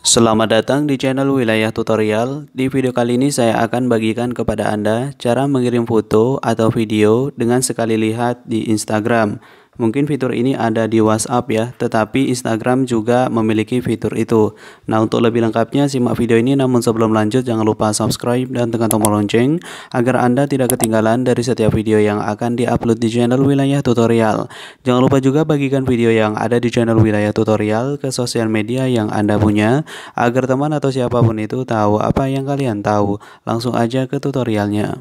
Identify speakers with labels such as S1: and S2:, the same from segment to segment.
S1: Selamat datang di channel Wilayah Tutorial. Di video kali ini saya akan bagikan kepada Anda cara mengirim foto atau video dengan sekali lihat di Instagram. Mungkin fitur ini ada di WhatsApp ya, tetapi Instagram juga memiliki fitur itu. Nah, untuk lebih lengkapnya simak video ini namun sebelum lanjut jangan lupa subscribe dan tekan tombol lonceng agar Anda tidak ketinggalan dari setiap video yang akan diupload di channel Wilayah Tutorial. Jangan lupa juga bagikan video yang ada di channel Wilayah Tutorial ke sosial media yang Anda punya agar teman atau siapapun itu tahu apa yang kalian tahu. Langsung aja ke tutorialnya.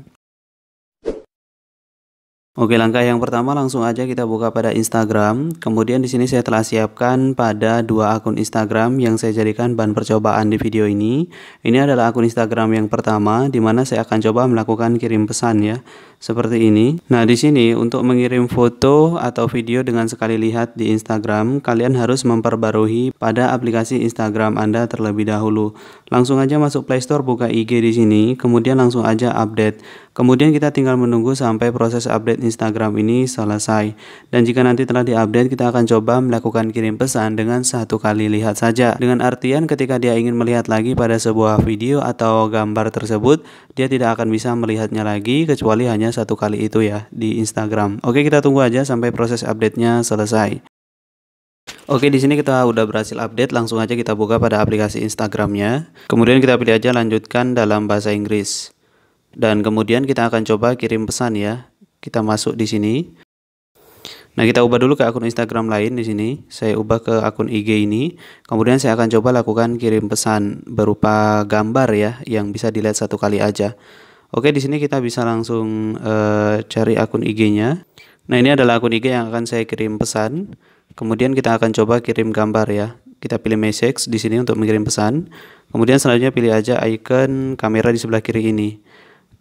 S1: Oke, langkah yang pertama langsung aja kita buka pada Instagram. Kemudian di sini saya telah siapkan pada dua akun Instagram yang saya jadikan bahan percobaan di video ini. Ini adalah akun Instagram yang pertama di mana saya akan coba melakukan kirim pesan ya seperti ini. Nah, di sini untuk mengirim foto atau video dengan sekali lihat di Instagram, kalian harus memperbarui pada aplikasi Instagram Anda terlebih dahulu. Langsung aja masuk Play Store, buka IG di sini, kemudian langsung aja update. Kemudian kita tinggal menunggu sampai proses update Instagram ini selesai. Dan jika nanti telah diupdate, kita akan coba melakukan kirim pesan dengan satu kali lihat saja. Dengan artian ketika dia ingin melihat lagi pada sebuah video atau gambar tersebut, dia tidak akan bisa melihatnya lagi kecuali hanya satu kali itu ya di Instagram. Oke, kita tunggu aja sampai proses update-nya selesai. Oke, di sini kita udah berhasil update, langsung aja kita buka pada aplikasi Instagramnya. Kemudian kita pilih aja lanjutkan dalam bahasa Inggris. Dan kemudian kita akan coba kirim pesan ya. Kita masuk di sini. Nah, kita ubah dulu ke akun Instagram lain di sini. Saya ubah ke akun IG ini. Kemudian saya akan coba lakukan kirim pesan berupa gambar ya yang bisa dilihat satu kali aja. Oke, di sini kita bisa langsung uh, cari akun IG-nya. Nah, ini adalah akun IG yang akan saya kirim pesan. Kemudian kita akan coba kirim gambar ya. Kita pilih message di sini untuk mengirim pesan. Kemudian selanjutnya pilih aja icon kamera di sebelah kiri ini.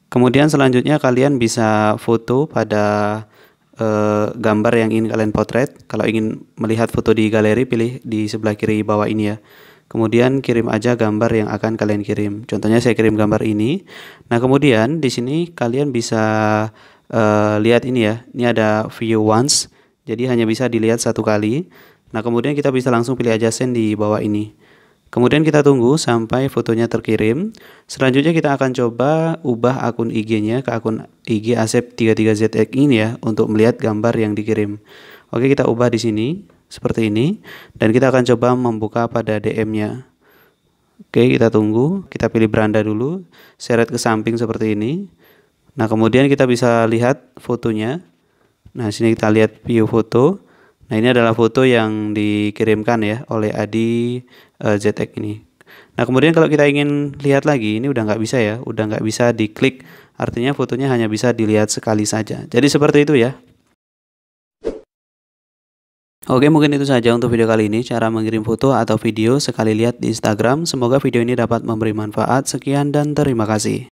S1: Kemudian selanjutnya kalian bisa foto pada uh, gambar yang ingin kalian potret. Kalau ingin melihat foto di galeri, pilih di sebelah kiri bawah ini ya. Kemudian kirim aja gambar yang akan kalian kirim. Contohnya saya kirim gambar ini. Nah, kemudian di sini kalian bisa uh, lihat ini ya. Ini ada view once. Jadi hanya bisa dilihat satu kali. Nah, kemudian kita bisa langsung pilih aja send di bawah ini. Kemudian kita tunggu sampai fotonya terkirim. Selanjutnya kita akan coba ubah akun IG-nya ke akun IG Asep 33ZX ini ya untuk melihat gambar yang dikirim. Oke, kita ubah di sini seperti ini dan kita akan coba membuka pada DM-nya. Oke, kita tunggu, kita pilih beranda dulu, seret ke samping seperti ini. Nah, kemudian kita bisa lihat fotonya. Nah, sini kita lihat view foto. Nah, ini adalah foto yang dikirimkan ya oleh Adi uh, eh, ZX ini. Nah, kemudian kalau kita ingin lihat lagi, ini udah nggak bisa ya, udah nggak bisa diklik. Artinya fotonya hanya bisa dilihat sekali saja. Jadi seperti itu ya. Oke mungkin itu saja untuk video kali ini cara mengirim foto atau video sekali lihat di Instagram. Semoga video ini dapat memberi manfaat. Sekian dan terima kasih.